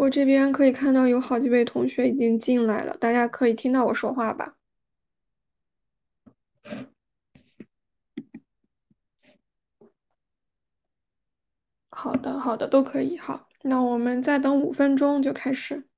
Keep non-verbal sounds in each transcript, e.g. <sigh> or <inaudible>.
我这边可以看到有好几位同学已经进来了，大家可以听到我说话吧。好的，好的，都可以。好，那我们再等五分钟就开始。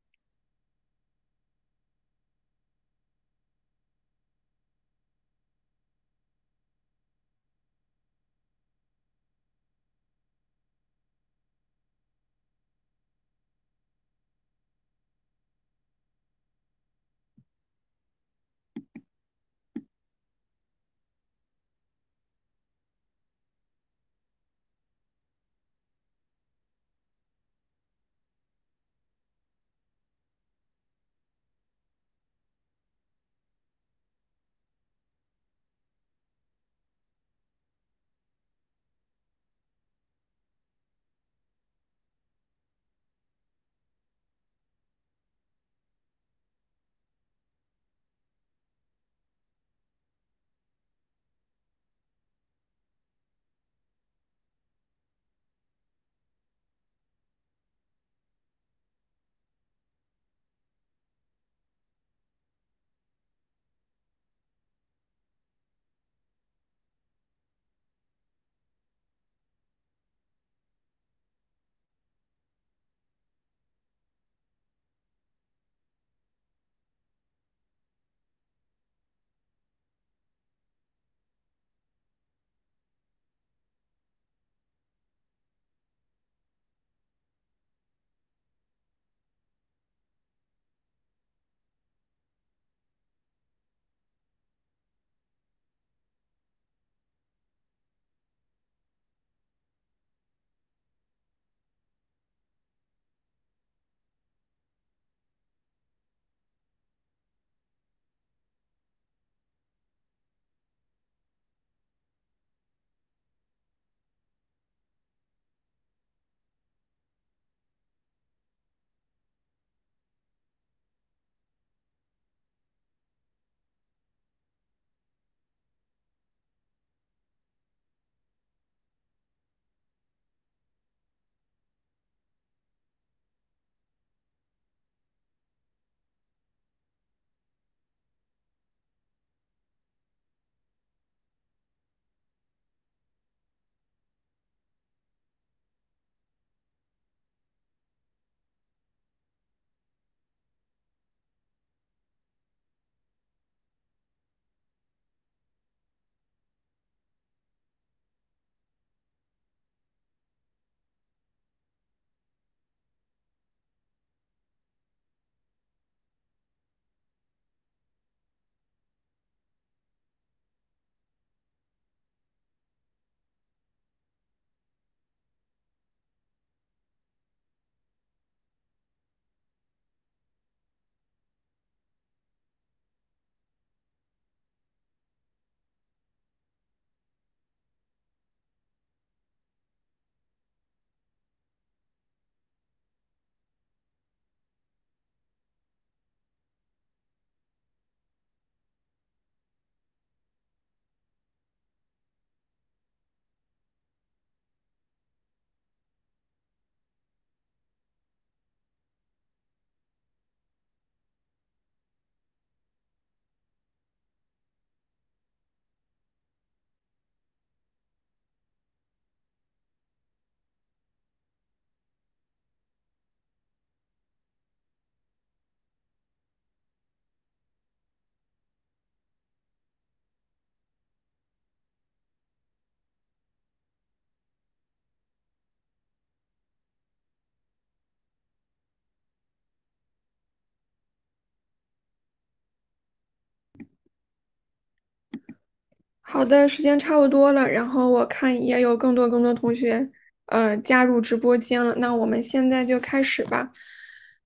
好的，时间差不多了，然后我看也有更多更多同学，呃，加入直播间了。那我们现在就开始吧。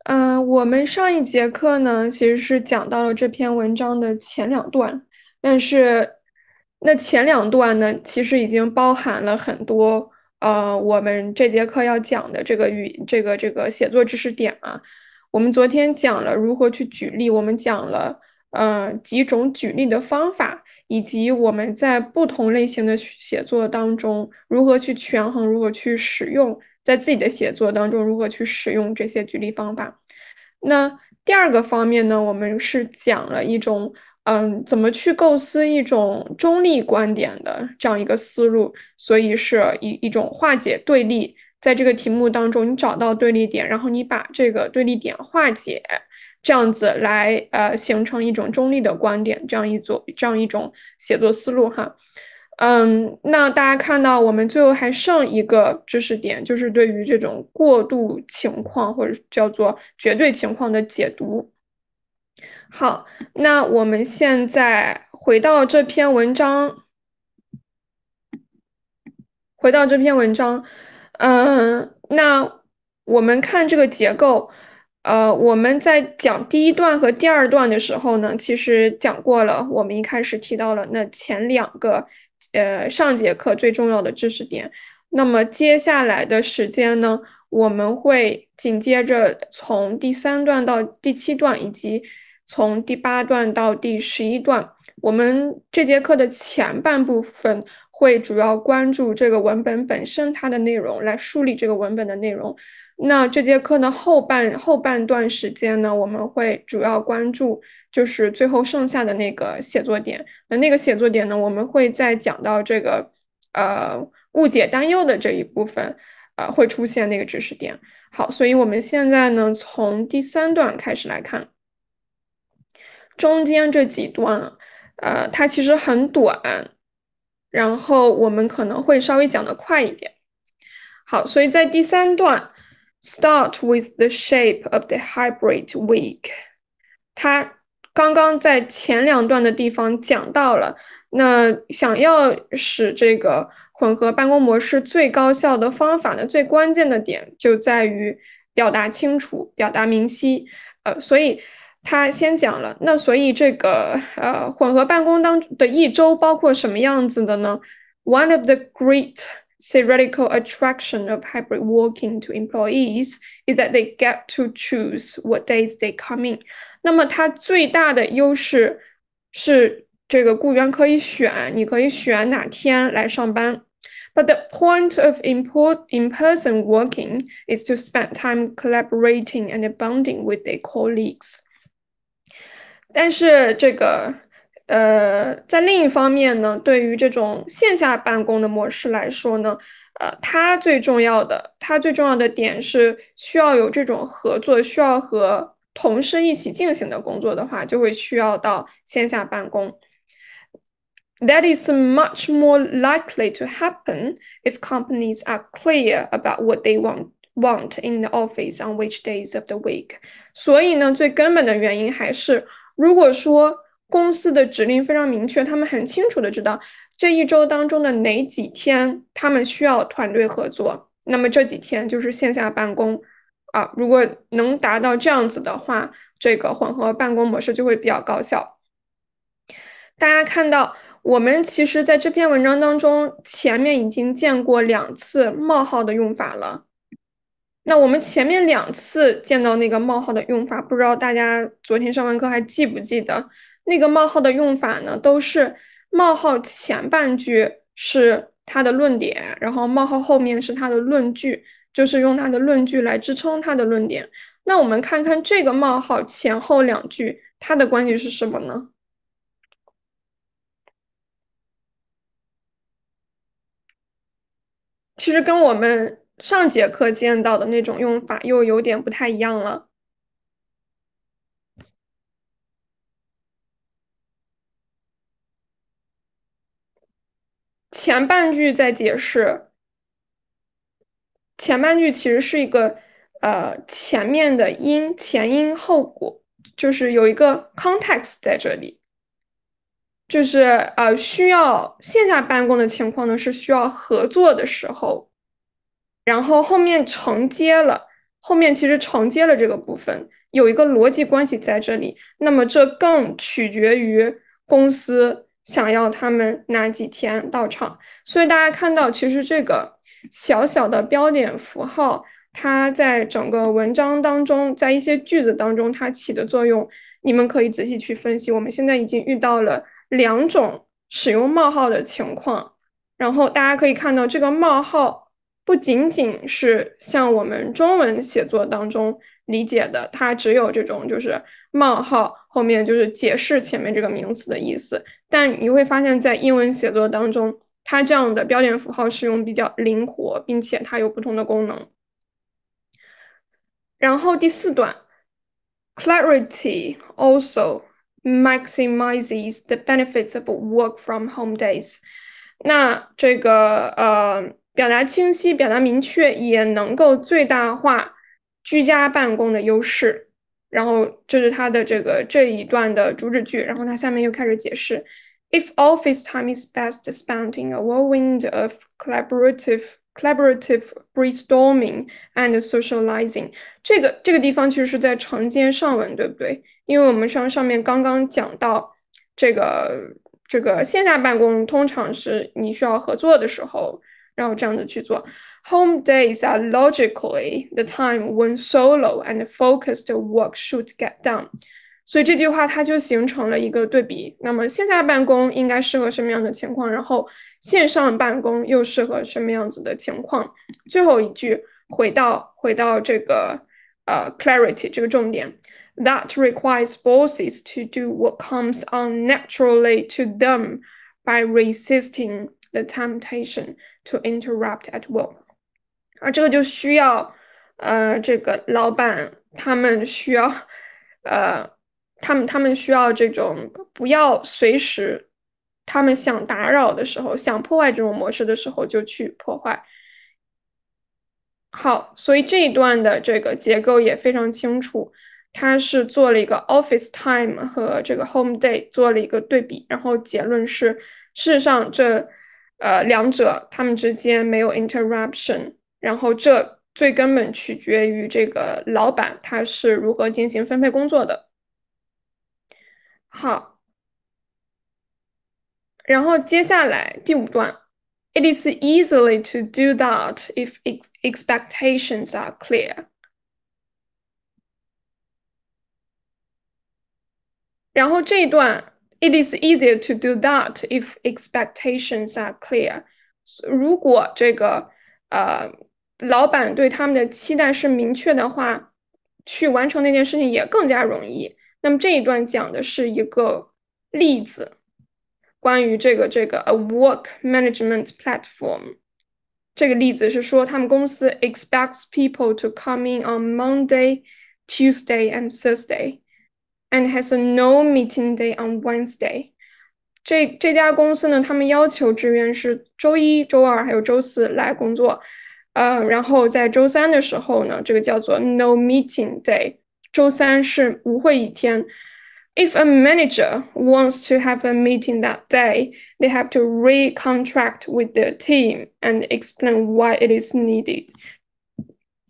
嗯，我们上一节课呢，其实是讲到了这篇文章的前两段，但是那前两段呢，其实已经包含了很多呃，我们这节课要讲的这个语这个这个写作知识点啊。我们昨天讲了如何去举例，我们讲了呃几种举例的方法。以及我们在不同类型的写作当中如何去权衡，如何去使用，在自己的写作当中如何去使用这些举例方法。那第二个方面呢，我们是讲了一种，嗯，怎么去构思一种中立观点的这样一个思路，所以是一一种化解对立。在这个题目当中，你找到对立点，然后你把这个对立点化解。这样子来，呃，形成一种中立的观点，这样一种这样一种写作思路哈。嗯，那大家看到我们最后还剩一个知识点，就是对于这种过度情况或者叫做绝对情况的解读。好，那我们现在回到这篇文章，回到这篇文章，嗯，那我们看这个结构。呃，我们在讲第一段和第二段的时候呢，其实讲过了。我们一开始提到了那前两个，呃，上节课最重要的知识点。那么接下来的时间呢，我们会紧接着从第三段到第七段，以及从第八段到第十一段。我们这节课的前半部分。会主要关注这个文本本身它的内容来梳理这个文本的内容。那这节课呢后半后半段时间呢，我们会主要关注就是最后剩下的那个写作点。那那个写作点呢，我们会在讲到这个呃误解担忧的这一部分，呃会出现那个知识点。好，所以我们现在呢从第三段开始来看，中间这几段，呃，它其实很短。然后我们可能会稍微讲的快一点。好，所以在第三段，start with the shape of the hybrid week，它。刚刚在前两段的地方讲到了，那想要使这个混合办公模式最高效的方法呢，最关键的点就在于表达清楚、表达明晰。呃，所以。他先讲了，那所以这个呃混合办公当的一周包括什么样子的呢？One of the great theoretical attraction of hybrid working to employees is that they get to choose what days they come in。那么它最大的优势是这个雇员可以选，你可以选哪天来上班。But the point of in-person working is to spend time collaborating and bonding with their colleagues. 但是这个呃，在另一方面呢，对于这种线下办公的模式来说呢，呃，它最重要的，它最重要的点是需要有这种合作，需要和同事一起进行的工作的话，就会需要到线下办公。That is much more likely to happen if companies are clear about what they want want in the office on which days of the week。所以呢，最根本的原因还是如果说公司的指令非常明确，他们很清楚的知道这一周当中的哪几天他们需要团队合作，那么这几天就是线下办公啊。如果能达到这样子的话，这个混合办公模式就会比较高效。大家看到，我们其实在这篇文章当中前面已经见过两次冒号的用法了。那我们前面两次见到那个冒号的用法，不知道大家昨天上完课还记不记得那个冒号的用法呢？都是冒号前半句是它的论点，然后冒号后面是它的论据，就是用它的论据来支撑它的论点。那我们看看这个冒号前后两句，它的关系是什么呢？其实跟我们。上节课见到的那种用法又有点不太一样了。前半句在解释，前半句其实是一个呃前面的因前因后果，就是有一个 context 在这里，就是呃需要线下办公的情况呢是需要合作的时候。然后后面承接了，后面其实承接了这个部分，有一个逻辑关系在这里。那么这更取决于公司想要他们哪几天到场。所以大家看到，其实这个小小的标点符号，它在整个文章当中，在一些句子当中，它起的作用，你们可以仔细去分析。我们现在已经遇到了两种使用冒号的情况，然后大家可以看到这个冒号。不仅仅是像我们中文写作当中理解的，它只有这种就是冒号后面就是解释前面这个名词的意思。但你会发现在英文写作当中，它这样的标点符号使用比较灵活，并且它有不同的功能。然后第四段，clarity also maximizes the benefits of work from home days。那这个呃。表达清晰，表达明确，也能够最大化居家办公的优势。然后，这是它的这个这一段的主旨句。然后，它下面又开始解释：If office time is best spent in a whirlwind of collaborative collaborative brainstorming and socializing，这个这个地方其实是在承接上文，对不对？因为我们上上面刚刚讲到，这个这个线下办公通常是你需要合作的时候。然后这样子去做。Home days are logically the time when solo and focused work should get done。所以这句话它就形成了一个对比。那么线下办公应该适合什么样的情况？然后线上办公又适合什么样子的情况？最后一句回到回到这个呃 clarity 这个重点。That requires bosses to do what comes unnaturally to them by resisting the temptation. to interrupt at w o l l 而这个就需要，呃，这个老板他们需要，呃，他们他们需要这种不要随时，他们想打扰的时候，想破坏这种模式的时候就去破坏。好，所以这一段的这个结构也非常清楚，它是做了一个 office time 和这个 home day 做了一个对比，然后结论是，事实上这。呃，两者他们之间没有 interruption，然后这最根本取决于这个老板他是如何进行分配工作的。好，然后接下来第五段，It is easy i l to do that if expectations are clear。然后这一段。It is easier to do that if expectations are clear。如果这个呃老板对他们的期待是明确的话，去完成那件事情也更加容易。那么这一段讲的是一个例子，关于这个这个 a work management platform。这个例子是说，他们公司 expects people to come in on Monday, Tuesday, and Thursday。and has a no meeting day on Wednesday。这这家公司呢，他们要求职员是周一、周二还有周四来工作，呃，然后在周三的时候呢，这个叫做 no meeting day，周三是无会议天。If a manager wants to have a meeting that day, they have to recontract with their team and explain why it is needed.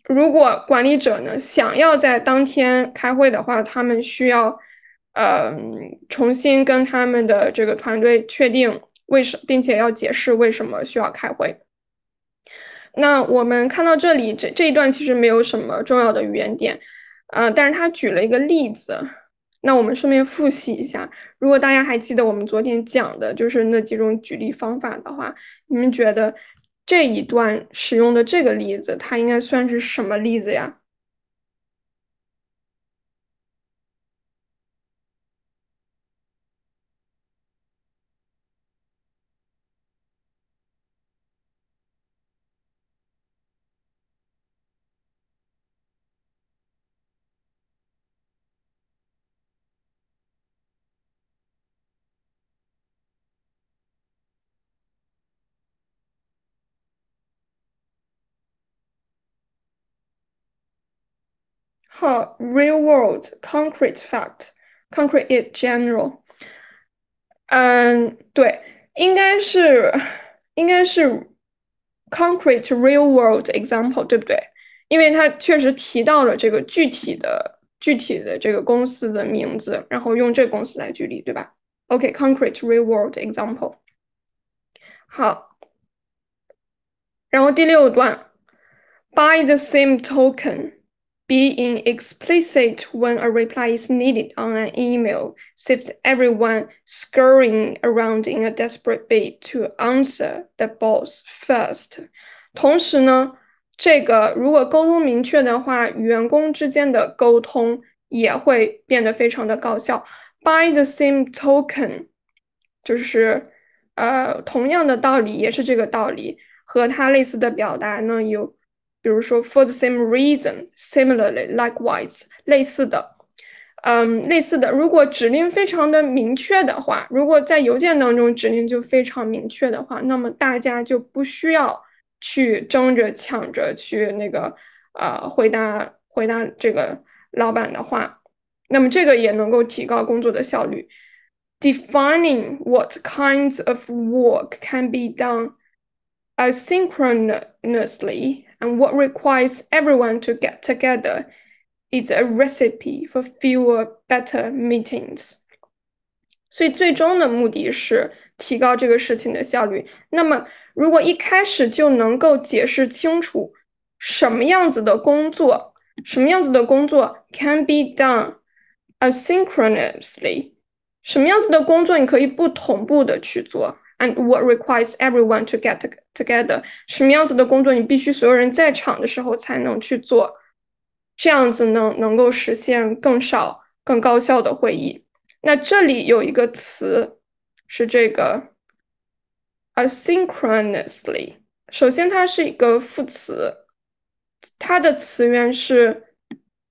如果管理者呢想要在当天开会的话，他们需要，呃，重新跟他们的这个团队确定为什并且要解释为什么需要开会。那我们看到这里这这一段其实没有什么重要的语言点，呃，但是他举了一个例子。那我们顺便复习一下，如果大家还记得我们昨天讲的就是那几种举例方法的话，你们觉得？这一段使用的这个例子，它应该算是什么例子呀？her real world concrete fact concrete in general，嗯，对，应该是应该是 concrete real world concrete real world example。好，然后第六段，by the same token。being explicit when a reply is needed on an email saves everyone scurrying around in a desperate bid to answer the boss first. first。同时呢，这个如果沟通明确的话，员工之间的沟通也会变得非常的高效。By the same token，就是呃同样的道理，也是这个道理，和它类似的表达呢有。比如说，for the same reason，similarly，likewise，类似的，嗯，类似的。如果指令非常的明确的话，如果在邮件当中指令就非常明确的话，那么大家就不需要去争着抢着去那个呃回答回答这个老板的话，那么这个也能够提高工作的效率。Defining what kinds of work can be done asynchronously. and what requires everyone to get together is a recipe for fewer better meetings. meetings。所以最终的目的是提高这个事情的效率。那么，如果一开始就能够解释清楚什么样子的工作，什么样子的工作 can be done asynchronously，什么样子的工作你可以不同步的去做。And what requires everyone to get together？什么样子的工作你必须所有人在场的时候才能去做？这样子能能够实现更少、更高效的会议。那这里有一个词是这个，asynchronously。首先，它是一个副词，它的词源是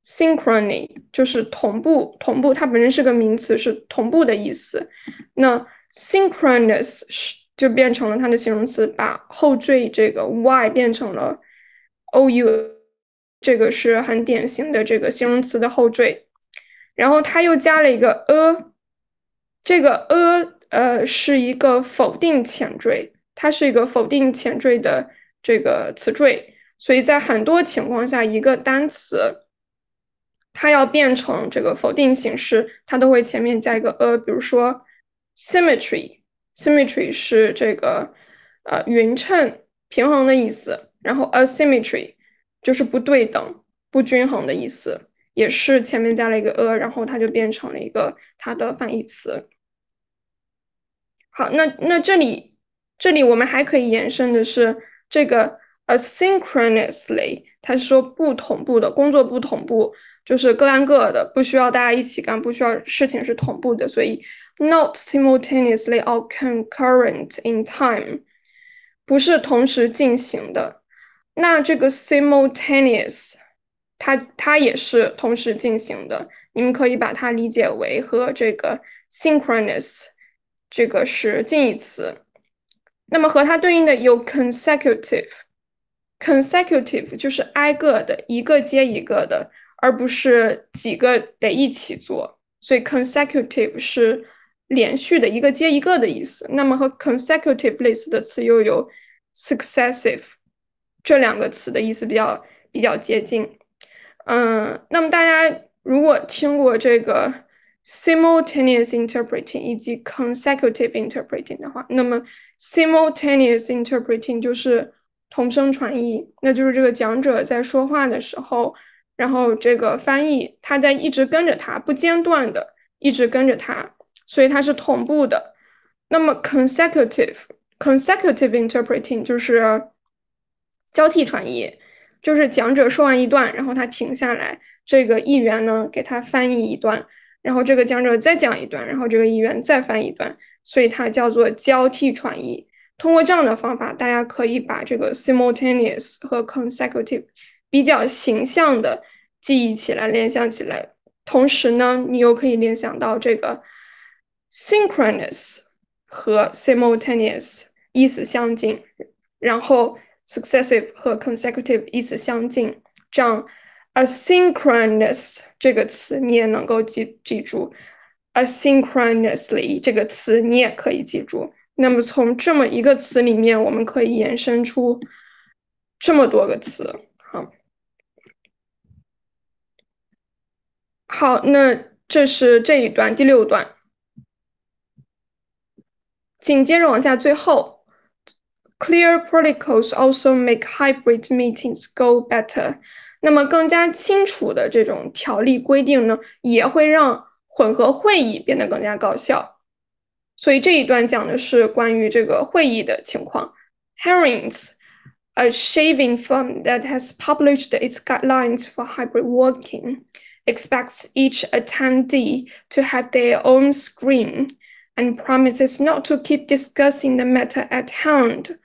synchrony，就是同步、同步。它本身是个名词，是同步的意思。那 Synchronous 就变成了它的形容词，把后缀这个 y 变成了 ou，这个是很典型的这个形容词的后缀。然后它又加了一个 a，这个 a 呃是一个否定前缀，它是一个否定前缀的这个词缀。所以在很多情况下，一个单词它要变成这个否定形式，它都会前面加一个 a，比如说。Symmetry, symmetry 是这个呃匀称平衡的意思。然后 asymmetry 就是不对等不均衡的意思，也是前面加了一个 a，然后它就变成了一个它的反义词。好，那那这里这里我们还可以延伸的是这个 asynchronously，它是说不同步的工作，不同步就是各干各的，不需要大家一起干，不需要事情是同步的，所以。Not simultaneously or concurrent in time，不是同时进行的。那这个 simultaneous，它它也是同时进行的。你们可以把它理解为和这个 synchronous，这个是近义词。那么和它对应的有 consecutive，consecutive 就是挨个的，一个接一个的，而不是几个得一起做。所以 consecutive 是。连续的一个接一个的意思，那么和 consecutive 类似的词又有 successive，这两个词的意思比较比较接近。嗯，那么大家如果听过这个 simultaneous interpreting 以及 consecutive interpreting 的话，那么 simultaneous interpreting 就是同声传译，那就是这个讲者在说话的时候，然后这个翻译他在一直跟着他，不间断的一直跟着他。所以它是同步的。那么，consecutive consecutive interpreting 就是交替传译，就是讲者说完一段，然后他停下来，这个议员呢给他翻译一段，然后这个讲者再讲一段，然后这个议员再翻译一段。所以它叫做交替传译。通过这样的方法，大家可以把这个 simultaneous 和 consecutive 比较形象的记忆起来、联想起来。同时呢，你又可以联想到这个。Synchronous 和 simultaneous 意思相近，然后 successive 和 consecutive 意思相近。这样 asynchronous 这个词你也能够记记住，asynchronously 这个词你也可以记住。那么从这么一个词里面，我们可以延伸出这么多个词。好，好，那这是这一段第六段。紧接着往下，最后，clear protocols also make hybrid meetings go better。那么更加清楚的这种条例规定呢，也会让混合会议变得更加高效。所以这一段讲的是关于这个会议的情况。Herrings, a shaving firm that has published its guidelines for hybrid working, expects each attendee to have their own screen and promises not to keep discussing the matter at hand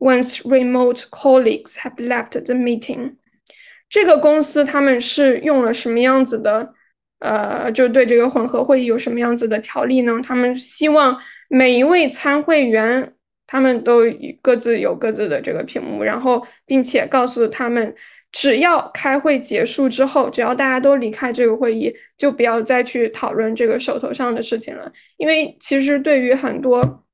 once remote colleagues have left the meeting。这个公司他们是用了什么样子的？呃，就对这个混合会议有什么样子的条例呢？他们希望每一位参会员，他们都各自有各自的这个屏幕，然后并且告诉他们只要开会结束之后，只要大家都离开这个会议，就不要再去讨论这个手头上的事情了。因为其实对于很多，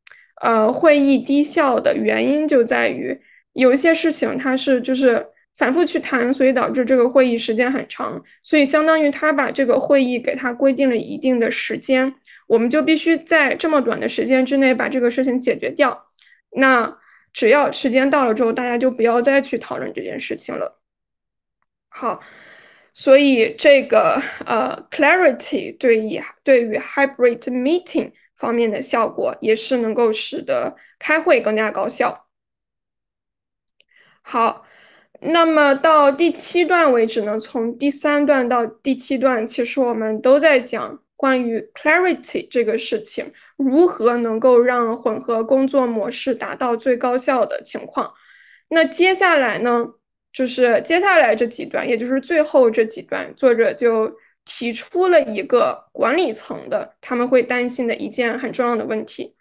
呃，会议低效的原因就在于有一些事情它是就是反复去谈，所以导致这个会议时间很长。所以相当于他把这个会议给他规定了一定的时间，我们就必须在这么短的时间之内把这个事情解决掉。那只要时间到了之后，大家就不要再去讨论这件事情了。好，所以这个呃，Clarity 对于对于 hybrid meeting 方面的效果，也是能够使得开会更加高效。好，那么到第七段为止呢，从第三段到第七段，其实我们都在讲关于 Clarity 这个事情，如何能够让混合工作模式达到最高效的情况。那接下来呢？就是接下来这几段，也就是最后这几段，作者就提出了一个管理层的他们会担心的一件很重要的问题。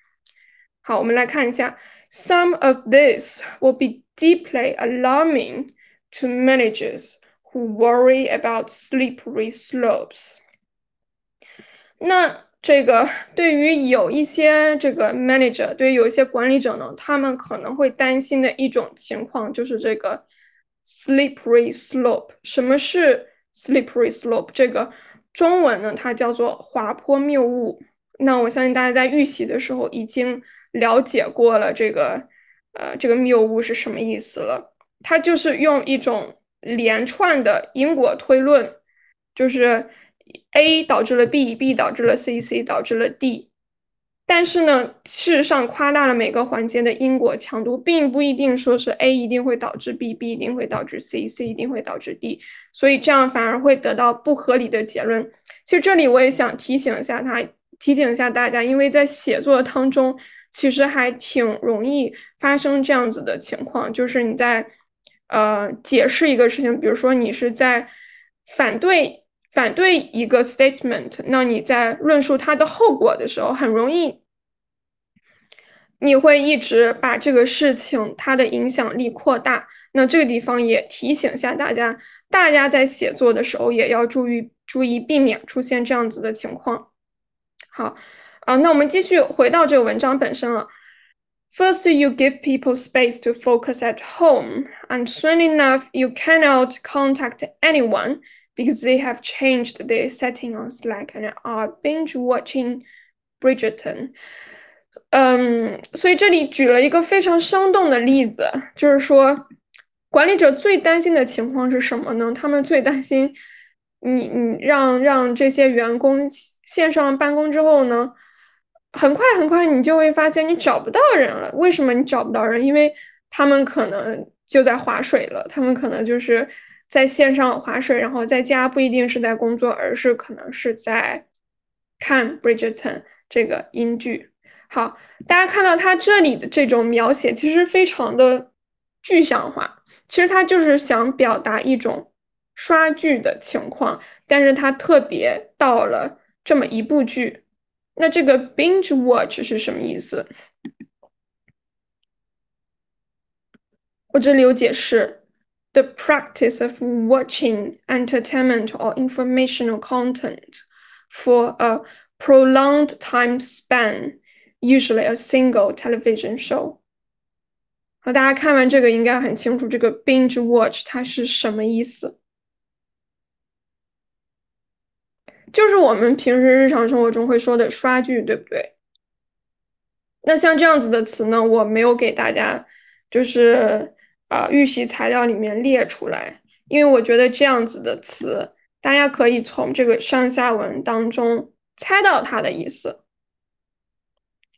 好，我们来看一下，Some of this will be deeply alarming to managers who worry about slippery slopes。那这个对于有一些这个 manager，对于有一些管理者呢，他们可能会担心的一种情况就是这个。Slippery slope，什么是 slippery slope？这个中文呢，它叫做滑坡谬误。那我相信大家在预习的时候已经了解过了这个，呃，这个谬误是什么意思了。它就是用一种连串的因果推论，就是 A 导致了 B，B 导致了 C，C 导致了 D。但是呢，事实上夸大了每个环节的因果强度，并不一定说是 A 一定会导致 B，B 一定会导致 C，C 一定会导致 D，所以这样反而会得到不合理的结论。其实这里我也想提醒一下他，提醒一下大家，因为在写作当中，其实还挺容易发生这样子的情况，就是你在呃解释一个事情，比如说你是在反对反对一个 statement，那你在论述它的后果的时候，很容易。你会一直把这个事情它的影响力扩大。那这个地方也提醒一下大家，大家在写作的时候也要注意，注意避免出现这样子的情况。好，啊，那我们继续回到这个文章本身了。First, you give people space to focus at home, and soon enough, you cannot contact anyone because they have changed their setting on Slack and are binge watching Bridgerton. 嗯，所以这里举了一个非常生动的例子，就是说，管理者最担心的情况是什么呢？他们最担心你你让让这些员工线上办公之后呢，很快很快你就会发现你找不到人了。为什么你找不到人？因为他们可能就在划水了，他们可能就是在线上划水，然后在家不一定是在工作，而是可能是在看《Bridgerton》这个英剧。好，大家看到他这里的这种描写，其实非常的具象化。其实他就是想表达一种刷剧的情况，但是他特别到了这么一部剧。那这个 binge watch 是什么意思？我这里有解释：the practice of watching entertainment or informational content for a prolonged time span。Usually a single television show。好，大家看完这个应该很清楚，这个 binge watch 它是什么意思，就是我们平时日常生活中会说的刷剧，对不对？那像这样子的词呢，我没有给大家就是啊预习材料里面列出来，因为我觉得这样子的词，大家可以从这个上下文当中猜到它的意思。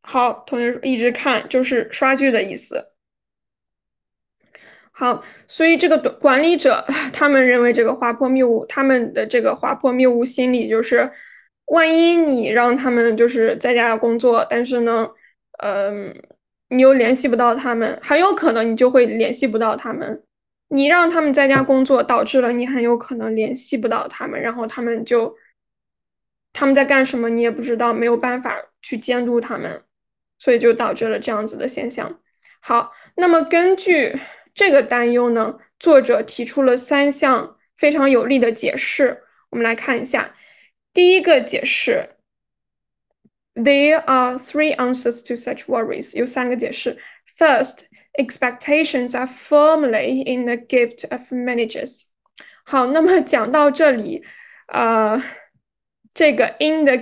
好，同学一直看就是刷剧的意思。好，所以这个管理者他们认为这个滑坡谬误，他们的这个滑坡谬误心理就是，万一你让他们就是在家工作，但是呢，嗯，你又联系不到他们，很有可能你就会联系不到他们。你让他们在家工作，导致了你很有可能联系不到他们，然后他们就他们在干什么你也不知道，没有办法去监督他们。所以就导致了这样子的现象。好，那么根据这个担忧呢，作者提出了三项非常有力的解释，我们来看一下。第一个解释，There are three answers to such worries，有三个解释。First, expectations are firmly in the gift of managers。好，那么讲到这里，呃，这个 in the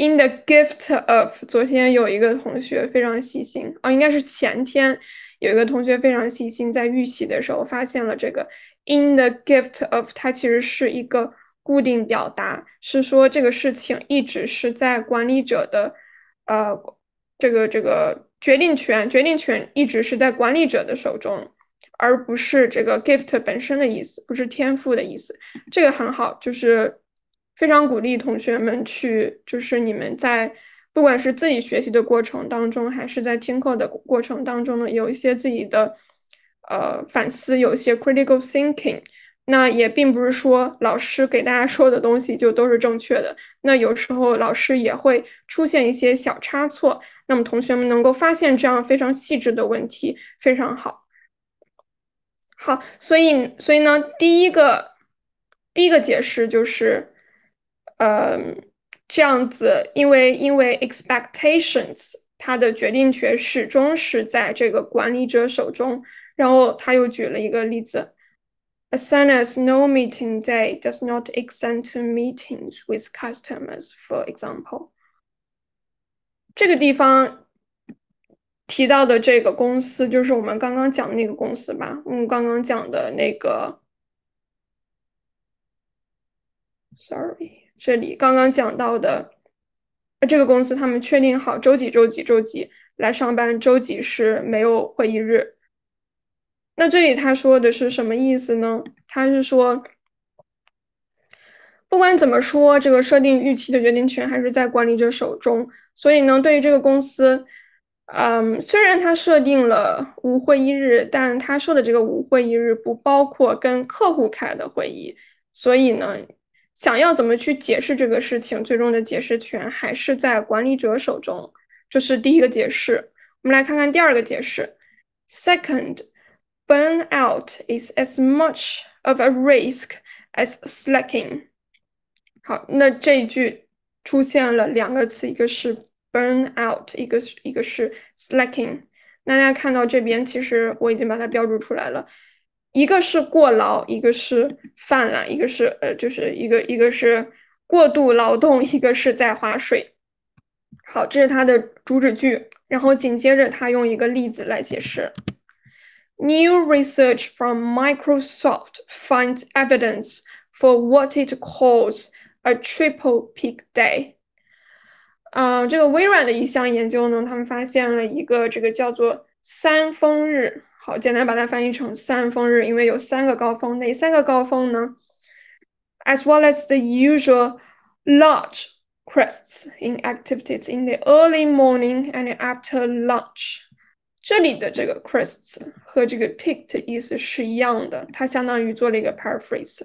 In the gift of，昨天有一个同学非常细心啊，应该是前天有一个同学非常细心，在预习的时候发现了这个。In the gift of，它其实是一个固定表达，是说这个事情一直是在管理者的，呃，这个这个决定权，决定权一直是在管理者的手中，而不是这个 gift 本身的意思，不是天赋的意思。这个很好，就是。非常鼓励同学们去，就是你们在不管是自己学习的过程当中，还是在听课的过程当中呢，有一些自己的呃反思，有一些 critical thinking。那也并不是说老师给大家说的东西就都是正确的。那有时候老师也会出现一些小差错，那么同学们能够发现这样非常细致的问题，非常好。好，所以所以呢，第一个第一个解释就是。嗯，这样子，因为因为 expectations，它的决定权始终是在这个管理者手中。然后他又举了一个例子：Asana's no meeting day does not extend to meetings with customers。For example，这个地方提到的这个公司就是我们刚刚讲那个公司吧？我们刚刚讲的那个，sorry。这里刚刚讲到的，这个公司他们确定好周几、周几、周几来上班，周几是没有会议日。那这里他说的是什么意思呢？他是说，不管怎么说，这个设定预期的决定权还是在管理者手中。所以呢，对于这个公司，嗯，虽然他设定了无会议日，但他设的这个无会议日不包括跟客户开的会议。所以呢。想要怎么去解释这个事情，最终的解释权还是在管理者手中，这是第一个解释。我们来看看第二个解释。Second, burnout is as much of a risk as slacking。好，那这一句出现了两个词，一个是 burnout，一个是一个是 slacking。大家看到这边，其实我已经把它标注出来了。一个是过劳，一个是泛滥，一个是呃，就是一个一个是过度劳动，一个是在划水。好，这是它的主旨句，然后紧接着他用一个例子来解释。New research from Microsoft finds evidence for what it calls a triple peak day。嗯，这个微软的一项研究呢，他们发现了一个这个叫做三峰日。好，简单把它翻译成三峰日，因为有三个高峰，哪三个高峰呢？As well as the usual large crests in activities in the early morning and after lunch，这里的这个 crests 和这个 peak 的意思是一样的，它相当于做了一个 paraphrase。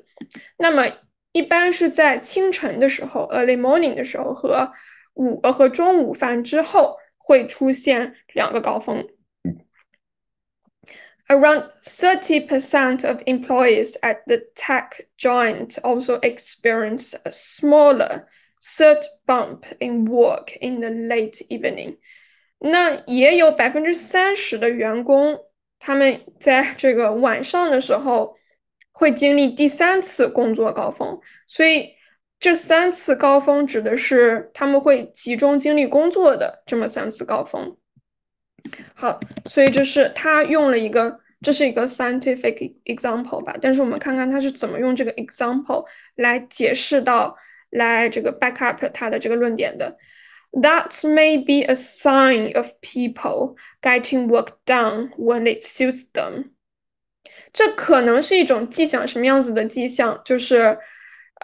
那么一般是在清晨的时候 （early morning） 的时候和午呃，和中午饭之后会出现两个高峰。Around 30% of employees at the tech giant also experience a smaller third bump in work in the late evening. 那也有百分之三十的员工，他们在这个晚上的时候会经历第三次工作高峰。所以这三次高峰指的是他们会集中精力工作的这么三次高峰。好，所以就是他用了一个，这是一个 scientific example 吧，但是我们看看他是怎么用这个 example 来解释到，来这个 back up 他的这个论点的。That may be a sign of people getting w o r k d o n e when it suits them。这可能是一种迹象，什么样子的迹象？就是。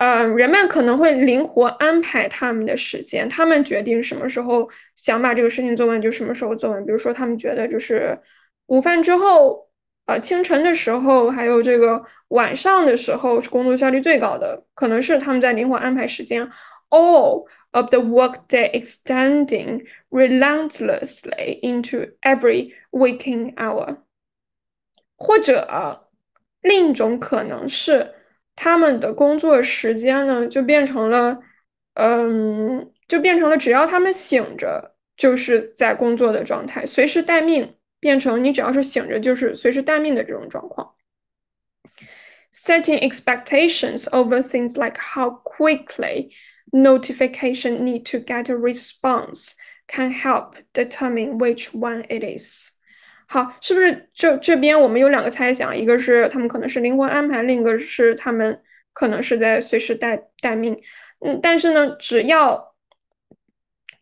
嗯，人们可能会灵活安排他们的时间，他们决定什么时候想把这个事情做完就什么时候做完。比如说，他们觉得就是午饭之后，呃，清晨的时候，还有这个晚上的时候是工作效率最高的，可能是他们在灵活安排时间。All of the work day extending relentlessly into every waking hour，或者另一种可能是。他们的工作时间呢，就变成了，嗯，就变成了只要他们醒着就是在工作的状态，随时待命变成你只要是醒着就是随时待命的这种状况。Setting expectations over things like how quickly notification need to get a response can help determine which one it is. 好，是不是这这边我们有两个猜想，一个是他们可能是灵魂安排，另一个是他们可能是在随时待待命。嗯，但是呢，只要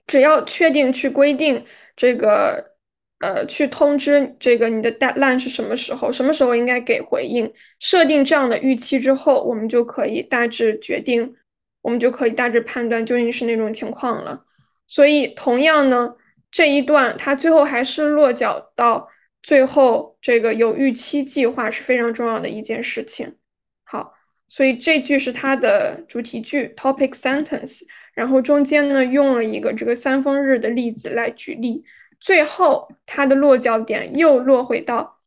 只要确定去规定这个，呃，去通知这个你的 deadline 是什么时候，什么时候应该给回应，设定这样的预期之后，我们就可以大致决定，我们就可以大致判断究竟是那种情况了。所以，同样呢，这一段它最后还是落脚到。最后，这个有预期计划是非常重要的一件事情。好，所以这句是它的主题句 （topic sentence），然后中间呢用了一个这个三丰日的例子来举例，最后它的落脚点又落回到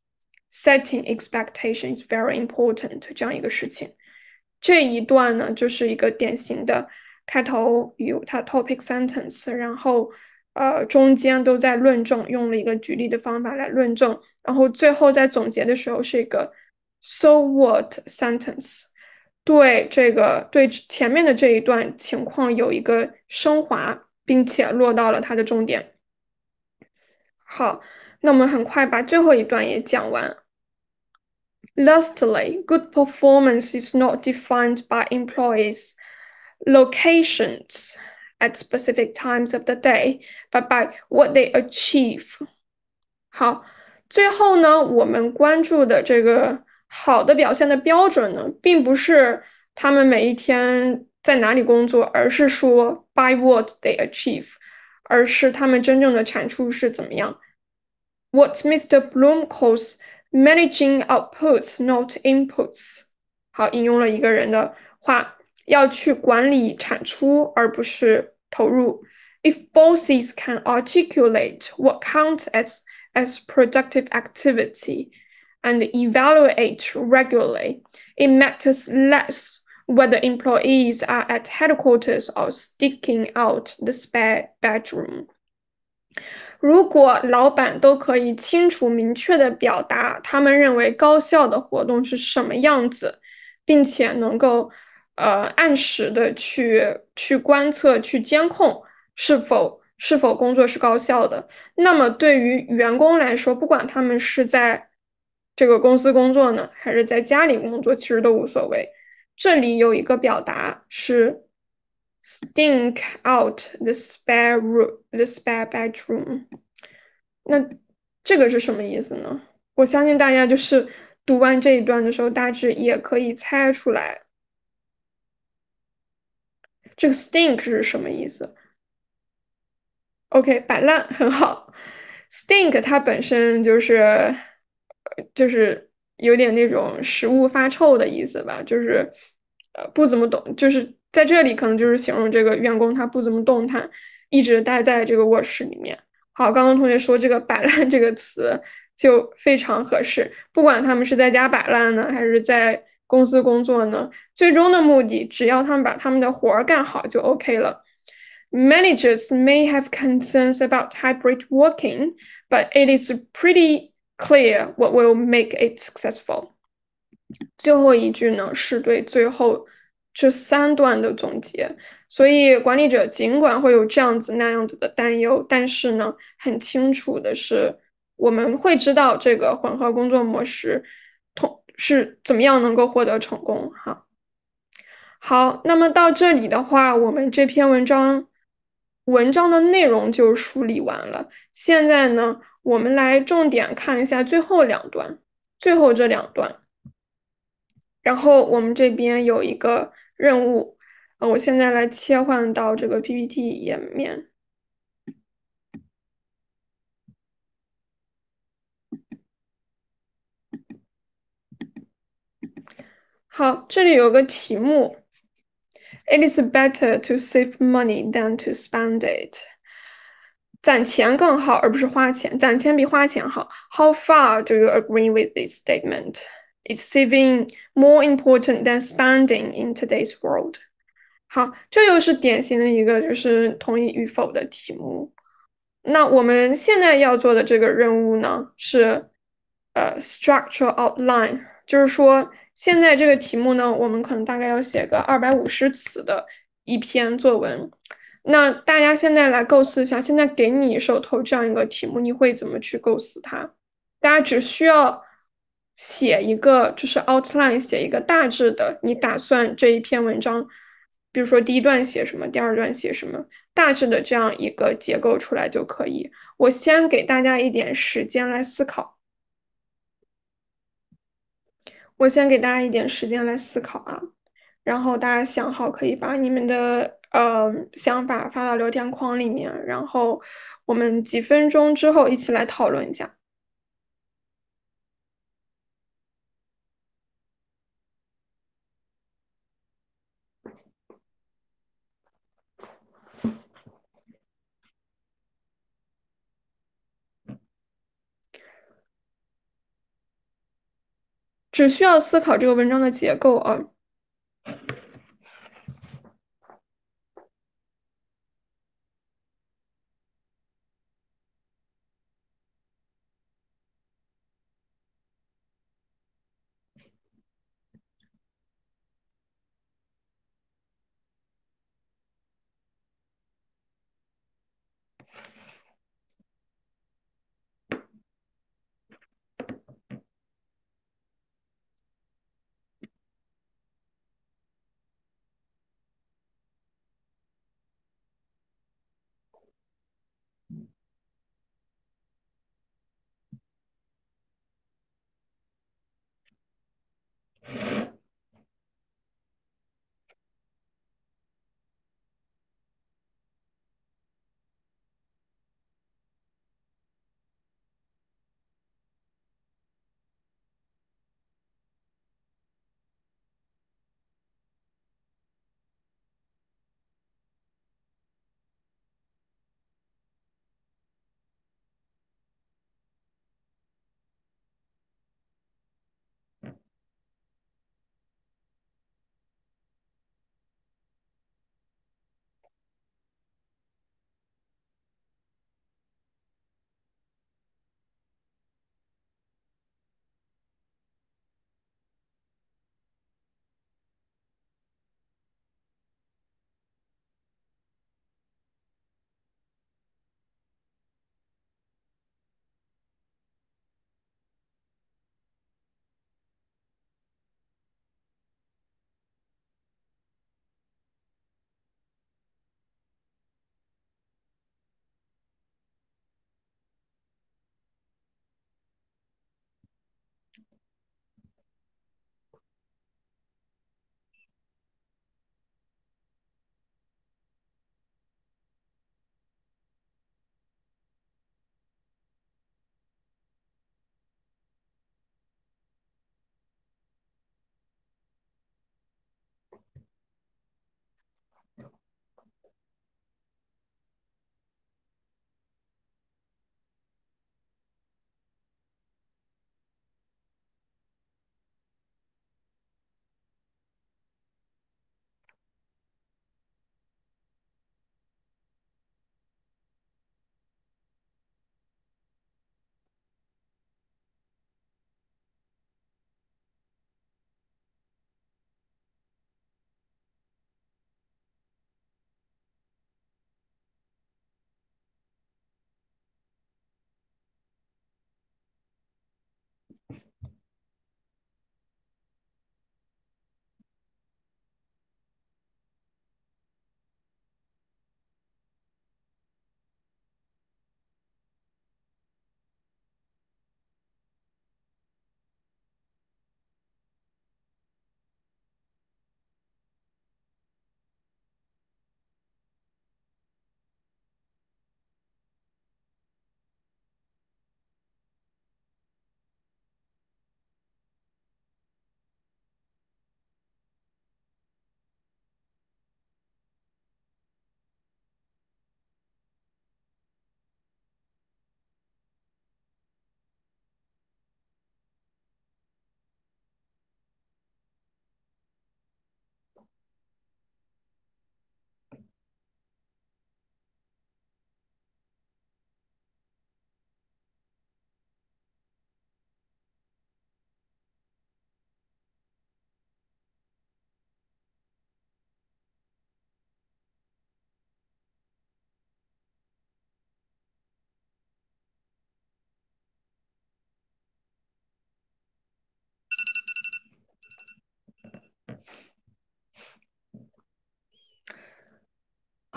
setting expectations is very important 这样一个事情。这一段呢就是一个典型的开头有它 topic sentence，然后。呃，中间都在论证，用了一个举例的方法来论证，然后最后在总结的时候是一个 so what sentence，对这个对前面的这一段情况有一个升华，并且落到了它的重点。好，那我们很快把最后一段也讲完。Lastly, good performance is not defined by employees' locations. At specific times of the day, by what they achieve。好，最后呢，我们关注的这个好的表现的标准呢，并不是他们每一天在哪里工作，而是说 by what they achieve，而是他们真正的产出是怎么样。What Mr. Bloom calls managing outputs, not inputs。好，引用了一个人的话，要去管理产出，而不是 If bosses can articulate what counts as, as productive activity and evaluate regularly, it matters less whether employees are at headquarters or sticking out the spare bedroom. 如果老板都可以清楚明确的表达他们认为高效的活动是什么样子，并且能够。呃，按时的去去观测、去监控，是否是否工作是高效的。那么对于员工来说，不管他们是在这个公司工作呢，还是在家里工作，其实都无所谓。这里有一个表达是 “stink out the spare room”，the spare bedroom。那这个是什么意思呢？我相信大家就是读完这一段的时候，大致也可以猜出来。这个 stink 是什么意思？OK，摆烂 <laughs> 很好。stink 它本身就是，就是有点那种食物发臭的意思吧，就是呃不怎么懂，就是在这里可能就是形容这个员工他不怎么动弹，一直待在这个卧室里面。好，刚刚同学说这个摆烂这个词就非常合适，不管他们是在家摆烂呢，还是在。公司工作呢，最终的目的，只要他们把他们的活儿干好就 OK 了。Managers may have concerns about hybrid working, but it is pretty clear what will make it successful. 最后一句呢，是对最后这三段的总结。所以，管理者尽管会有这样子那样子的担忧，但是呢，很清楚的是，我们会知道这个混合工作模式。是怎么样能够获得成功？哈。好，那么到这里的话，我们这篇文章文章的内容就梳理完了。现在呢，我们来重点看一下最后两段，最后这两段。然后我们这边有一个任务，呃，我现在来切换到这个 PPT 页面。好，这里有个题目，It is better to save money than to spend it。攒钱更好，而不是花钱。攒钱比花钱好。How far do you agree with this statement? Is saving more important than spending in today's world？好，这又是典型的一个就是同意与否的题目。那我们现在要做的这个任务呢，是呃 structure outline，就是说。现在这个题目呢，我们可能大概要写个二百五十词的一篇作文。那大家现在来构思一下，现在给你手头这样一个题目，你会怎么去构思它？大家只需要写一个，就是 outline，写一个大致的，你打算这一篇文章，比如说第一段写什么，第二段写什么，大致的这样一个结构出来就可以。我先给大家一点时间来思考。我先给大家一点时间来思考啊，然后大家想好可以把你们的呃想法发到聊天框里面，然后我们几分钟之后一起来讨论一下。只需要思考这个文章的结构啊。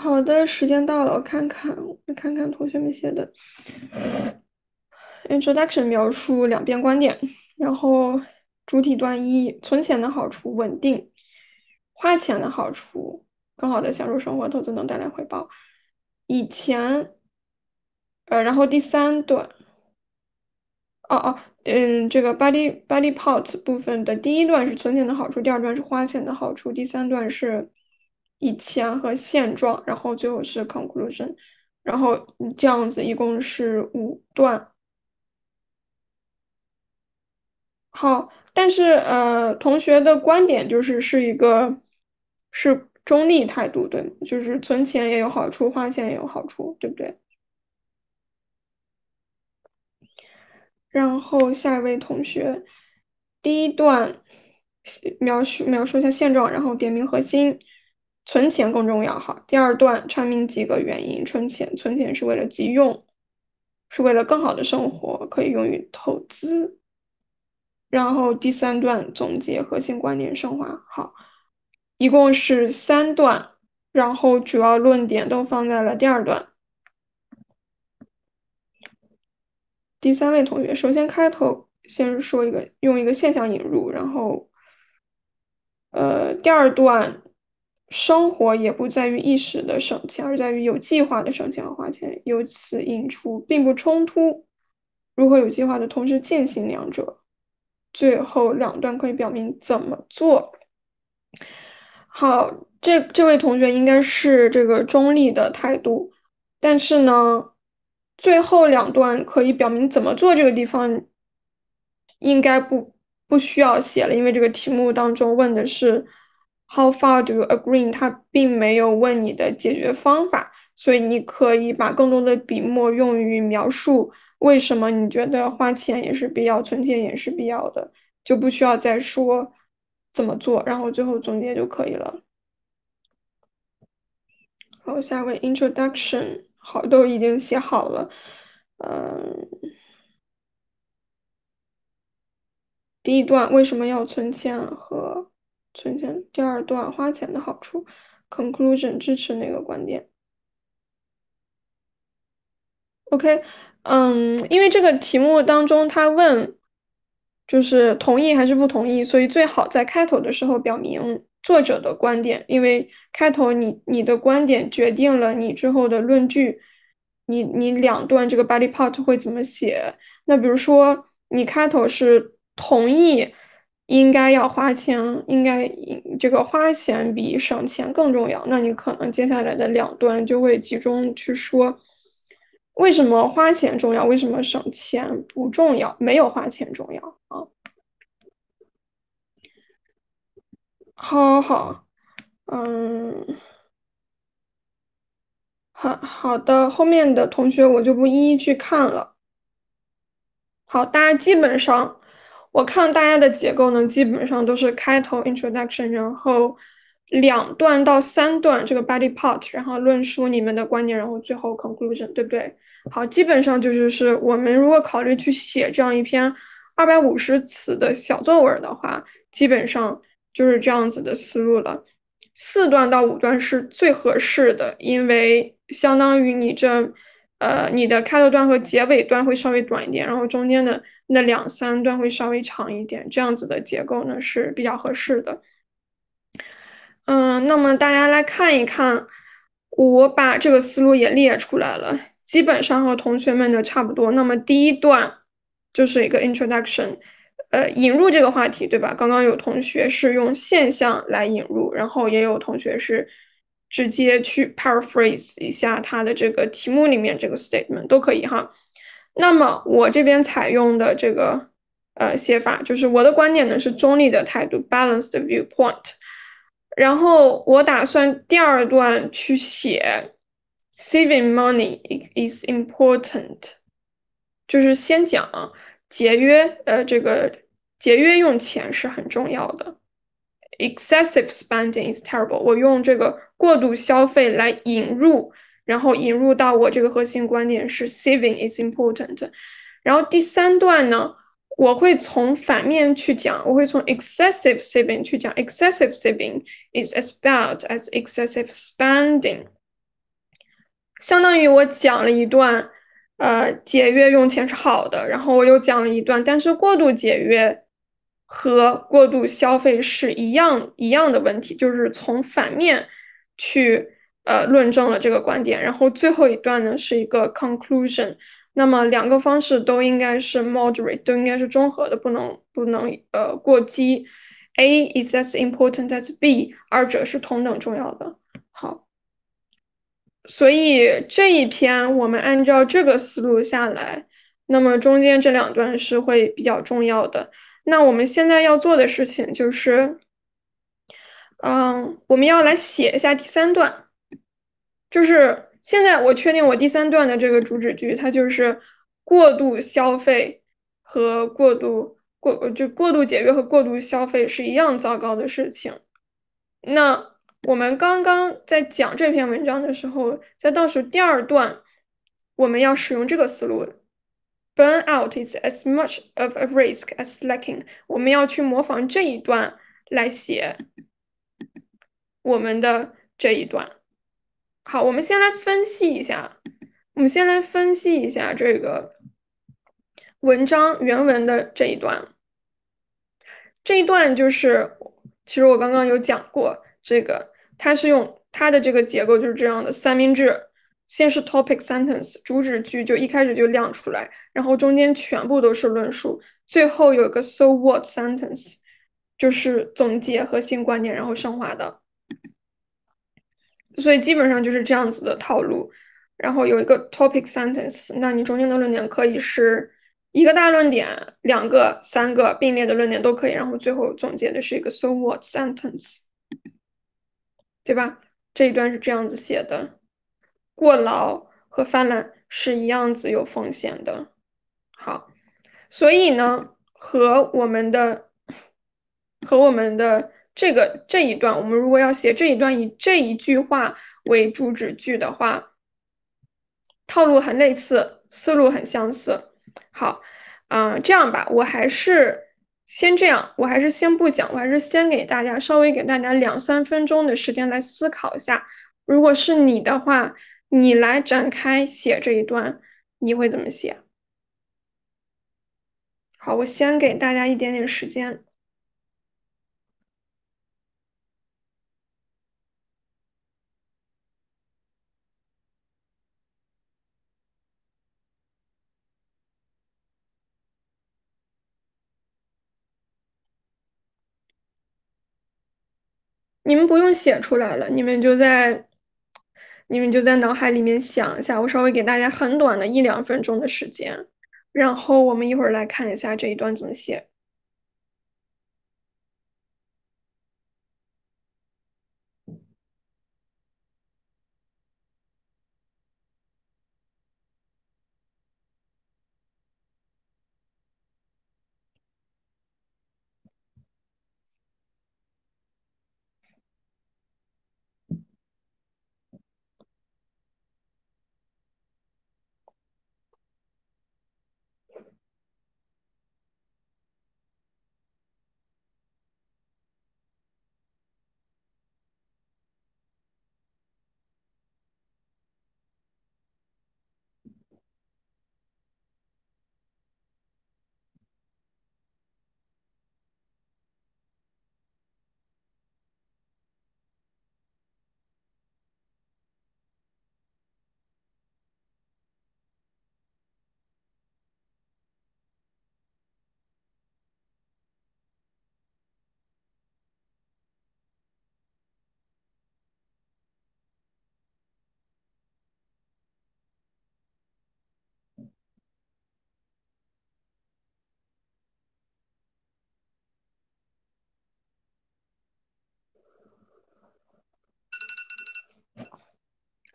好的，时间到了，我看看，我看看同学们写的 introduction 描述两边观点，然后主体段一存钱的好处稳定，花钱的好处更好的享受生活，投资能带来回报。以前，呃，然后第三段，哦哦，嗯，这个 body body part 部分的第一段是存钱的好处，第二段是花钱的好处，第三段是。以前和现状，然后最后是 conclusion，然后这样子一共是五段。好，但是呃，同学的观点就是是一个是中立态度，对，就是存钱也有好处，花钱也有好处，对不对？然后下一位同学，第一段描述描述一下现状，然后点明核心。存钱更重要哈。第二段阐明几个原因：存钱，存钱是为了急用，是为了更好的生活，可以用于投资。然后第三段总结核心观点升华。好，一共是三段，然后主要论点都放在了第二段。第三位同学，首先开头先说一个用一个现象引入，然后，呃，第二段。生活也不在于一时的省钱，而在于有计划的省钱和花钱。由此引出，并不冲突。如何有计划的同时践行两者？最后两段可以表明怎么做。好，这这位同学应该是这个中立的态度。但是呢，最后两段可以表明怎么做这个地方，应该不不需要写了，因为这个题目当中问的是。How far do you agree？他并没有问你的解决方法，所以你可以把更多的笔墨用于描述为什么你觉得花钱也是必要，存钱也是必要的，就不需要再说怎么做，然后最后总结就可以了。好，下个 introduction，好，都已经写好了。嗯，第一段为什么要存钱和？存钱，第二段花钱的好处，Conclusion 支持那个观点？OK，嗯，因为这个题目当中他问就是同意还是不同意，所以最好在开头的时候表明作者的观点，因为开头你你的观点决定了你之后的论据，你你两段这个 body part 会怎么写？那比如说你开头是同意。应该要花钱，应该这个花钱比省钱更重要。那你可能接下来的两段就会集中去说，为什么花钱重要，为什么省钱不重要，没有花钱重要啊。好好，嗯，好好的，后面的同学我就不一一去看了。好，大家基本上。我看大家的结构呢，基本上都是开头 introduction，然后两段到三段这个 body part，然后论述你们的观点，然后最后 conclusion，对不对？好，基本上就是是，我们如果考虑去写这样一篇二百五十词的小作文的话，基本上就是这样子的思路了。四段到五段是最合适的，因为相当于你这。呃，你的开头段和结尾段会稍微短一点，然后中间的那两三段会稍微长一点，这样子的结构呢是比较合适的。嗯，那么大家来看一看，我把这个思路也列出来了，基本上和同学们的差不多。那么第一段就是一个 introduction，呃，引入这个话题，对吧？刚刚有同学是用现象来引入，然后也有同学是。直接去 paraphrase 一下它的这个题目里面这个 statement 都可以哈。那么我这边采用的这个呃写法就是我的观点呢是中立的态度 balanced viewpoint。然后我打算第二段去写 saving money is important，就是先讲节约呃这个节约用钱是很重要的 excessive spending is terrible。我用这个过度消费来引入，然后引入到我这个核心观点是 saving is important。然后第三段呢，我会从反面去讲，我会从 excessive saving 去讲 excessive saving is as bad as excessive spending。相当于我讲了一段呃节约用钱是好的，然后我又讲了一段，但是过度节约和过度消费是一样一样的问题，就是从反面。去呃论证了这个观点，然后最后一段呢是一个 conclusion。那么两个方式都应该是 moderate，都应该是综合的，不能不能呃过激。A is as important as B，二者是同等重要的。好，所以这一篇我们按照这个思路下来，那么中间这两段是会比较重要的。那我们现在要做的事情就是。嗯，我们要来写一下第三段，就是现在我确定我第三段的这个主旨句，它就是过度消费和过度过就过度节约和过度消费是一样糟糕的事情。那我们刚刚在讲这篇文章的时候，在倒数第二段，我们要使用这个思路，burn out is as much of a risk as lacking。我们要去模仿这一段来写。我们的这一段，好，我们先来分析一下。我们先来分析一下这个文章原文的这一段。这一段就是，其实我刚刚有讲过，这个它是用它的这个结构就是这样的三明治：先是 topic sentence 主旨句就一开始就亮出来，然后中间全部都是论述，最后有一个 so what sentence，就是总结核心观点，然后升华的。所以基本上就是这样子的套路，然后有一个 topic sentence，那你中间的论点可以是一个大论点，两个、三个并列的论点都可以，然后最后总结的是一个 so what sentence，对吧？这一段是这样子写的：过劳和泛滥是一样子有风险的。好，所以呢，和我们的和我们的。这个这一段，我们如果要写这一段，以这一句话为主旨句的话，套路很类似，思路很相似。好，嗯，这样吧，我还是先这样，我还是先不讲，我还是先给大家稍微给大家两三分钟的时间来思考一下。如果是你的话，你来展开写这一段，你会怎么写？好，我先给大家一点点时间。你们不用写出来了，你们就在，你们就在脑海里面想一下。我稍微给大家很短的一两分钟的时间，然后我们一会儿来看一下这一段怎么写。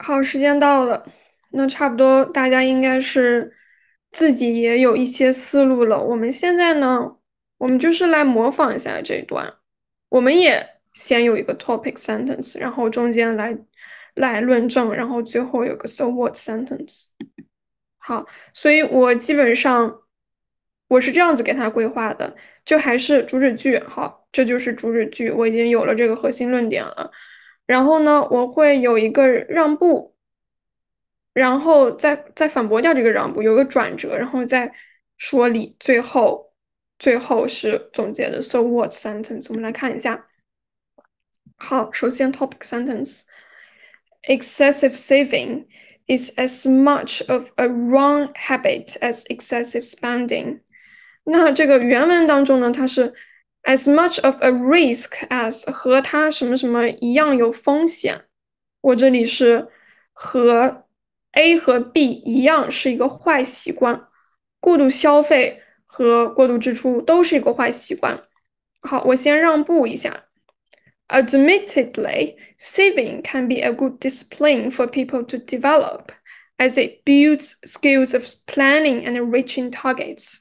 好，时间到了，那差不多大家应该是自己也有一些思路了。我们现在呢，我们就是来模仿一下这一段，我们也先有一个 topic sentence，然后中间来来论证，然后最后有个 so what sentence。好，所以我基本上我是这样子给他规划的，就还是主旨句。好，这就是主旨句，我已经有了这个核心论点了。然后呢，我会有一个让步，然后再再反驳掉这个让步，有个转折，然后再说理，最后最后是总结的。So what sentence？我们来看一下。好，首先 topic sentence。Excessive saving is as much of a wrong habit as excessive spending。那这个原文当中呢，它是。as much of a risk as 和它什么什么一样有风险。我这里是和 A 和 B 一样是一个坏习惯，过度消费和过度支出都是一个坏习惯。好，我先让步一下。Admittedly, saving can be a good discipline for people to develop, as it builds skills of planning and reaching targets.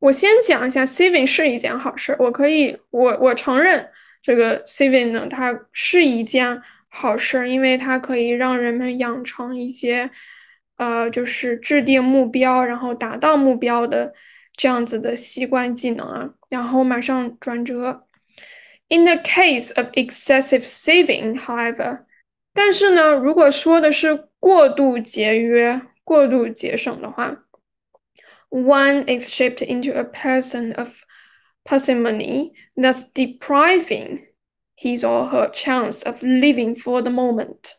我先讲一下，saving 是一件好事。我可以，我我承认这个 saving 呢，它是一件好事，因为它可以让人们养成一些，呃，就是制定目标，然后达到目标的这样子的习惯技能啊。然后马上转折。In the case of excessive saving, however，但是呢，如果说的是过度节约、过度节省的话。one is shaped into a person of parsimony, thus depriving his or her chance of living for the moment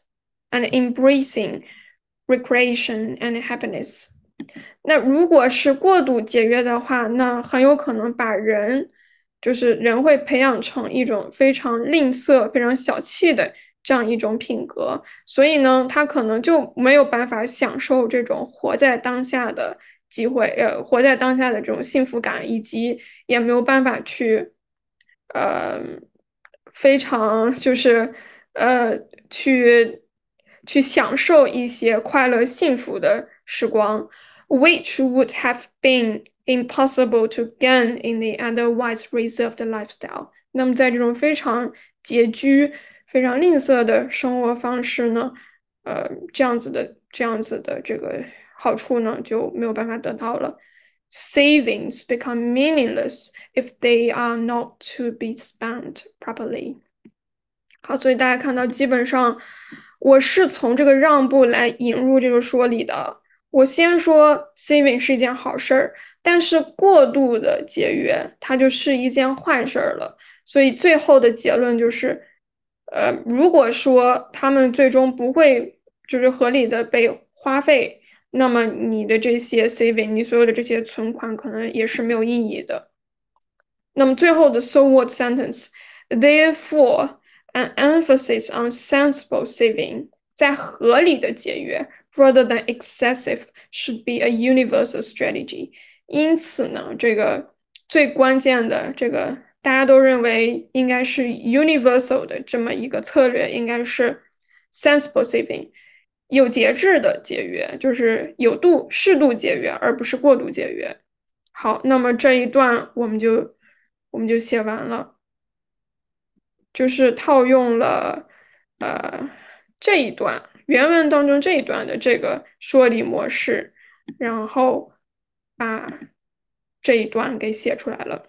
and embracing recreation and happiness. 那如果是过度节约的话，那很有可能把人，就是人会培养成一种非常吝啬、非常小气的这样一种品格，所以呢，他可能就没有办法享受这种活在当下的机会，呃，活在当下的这种幸福感，以及也没有办法去，呃，非常就是，<laughs> 呃，去去享受一些快乐幸福的时光，which would have been impossible to gain in the otherwise reserved lifestyle。那么，在这种非常拮据、非常吝啬的生活方式呢，呃，这样子的、这样子的这个。好处呢就没有办法得到了，savings become meaningless if they are not to be spent properly。好，所以大家看到，基本上我是从这个让步来引入这个说理的。我先说 saving 是一件好事儿，但是过度的节约它就是一件坏事儿了。所以最后的结论就是，呃，如果说他们最终不会就是合理的被花费。那么你的这些 saving，你所有的这些存款可能也是没有意义的。那么最后的 so what sentence，therefore，an emphasis on sensible saving 在合理的节约，rather than excessive，should be a universal strategy。因此呢，这个最关键的这个大家都认为应该是 universal 的这么一个策略，应该是 sensible saving。有节制的节约，就是有度、适度节约，而不是过度节约。好，那么这一段我们就我们就写完了，就是套用了呃这一段原文当中这一段的这个说理模式，然后把这一段给写出来了。